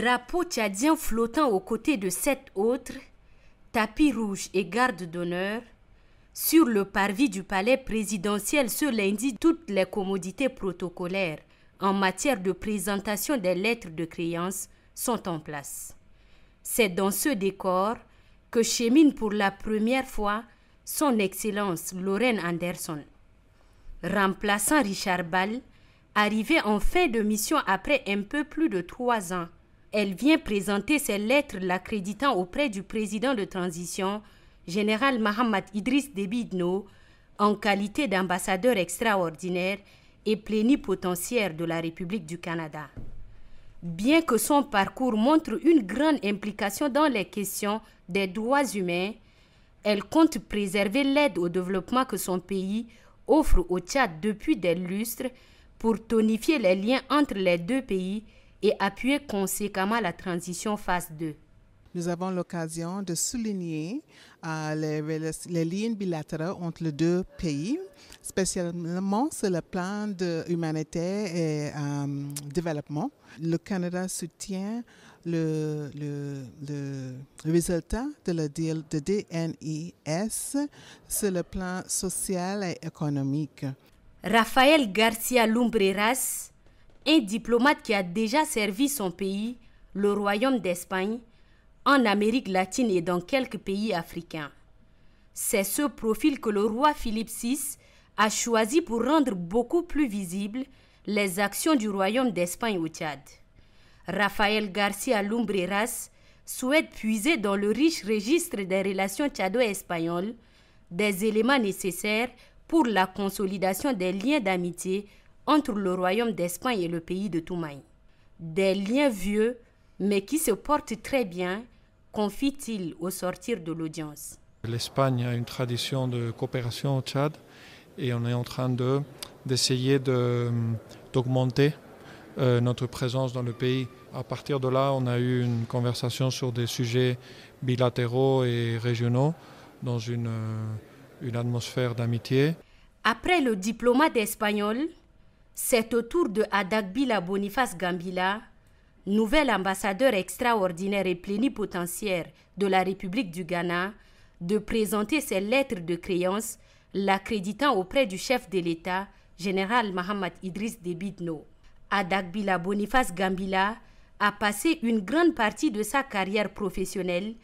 Drapeau tchadien flottant aux côtés de sept autres, tapis rouge et garde d'honneur, sur le parvis du palais présidentiel ce lundi, toutes les commodités protocolaires en matière de présentation des lettres de créance sont en place. C'est dans ce décor que chemine pour la première fois son Excellence Lorraine Anderson. Remplaçant Richard Ball, arrivé en fin de mission après un peu plus de trois ans elle vient présenter ses lettres l'accréditant auprès du président de transition, général Mohamed Idriss Debidno, en qualité d'ambassadeur extraordinaire et plénipotentiaire de la République du Canada. Bien que son parcours montre une grande implication dans les questions des droits humains, elle compte préserver l'aide au développement que son pays offre au Tchad depuis des lustres pour tonifier les liens entre les deux pays et appuyer conséquemment la transition phase 2. Nous avons l'occasion de souligner euh, les, lignes bilatérales entre les deux pays, spécialement sur le plan de humanitaire et euh, développement. Le Canada soutient le, le, résultat de la de DNIS sur le plan social et économique. Raphaël Garcia Lumbreras, un diplomate qui a déjà servi son pays, le Royaume d'Espagne, en Amérique latine et dans quelques pays africains. C'est ce profil que le roi Philippe VI a choisi pour rendre beaucoup plus visibles les actions du Royaume d'Espagne au Tchad. Rafael Garcia Lumbreras souhaite puiser dans le riche registre des relations tchado-espagnoles des éléments nécessaires pour la consolidation des liens d'amitié entre le royaume d'Espagne et le pays de Toumaï. Des liens vieux, mais qui se portent très bien, confie-t-il au sortir de l'audience. L'Espagne a une tradition de coopération au Tchad et on est en train d'essayer de, d'augmenter euh, notre présence dans le pays. À partir de là, on a eu une conversation sur des sujets bilatéraux et régionaux dans une, euh, une atmosphère d'amitié. Après le diplomate d'Espagnol... C'est au tour de Adagbila Boniface Gambila, nouvel ambassadeur extraordinaire et plénipotentiaire de la République du Ghana, de présenter ses lettres de créance, l'accréditant auprès du chef de l'État, général Mohamed Idriss Debitno. Adagbila Boniface Gambila a passé une grande partie de sa carrière professionnelle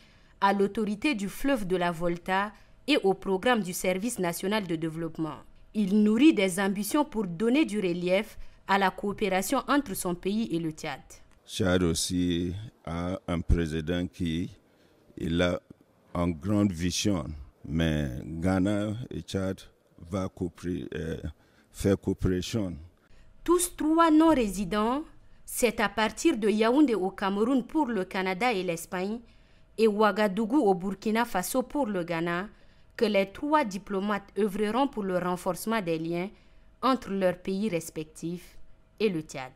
à l'autorité du fleuve de la Volta et au programme du Service national de développement. Il nourrit des ambitions pour donner du relief à la coopération entre son pays et le Tchad. Tchad aussi a un président qui il a une grande vision, mais Ghana et Tchad vont euh, faire coopération. Tous trois non-résidents, c'est à partir de Yaoundé au Cameroun pour le Canada et l'Espagne et Ouagadougou au Burkina Faso pour le Ghana que les trois diplomates œuvreront pour le renforcement des liens entre leurs pays respectifs et le Tchad.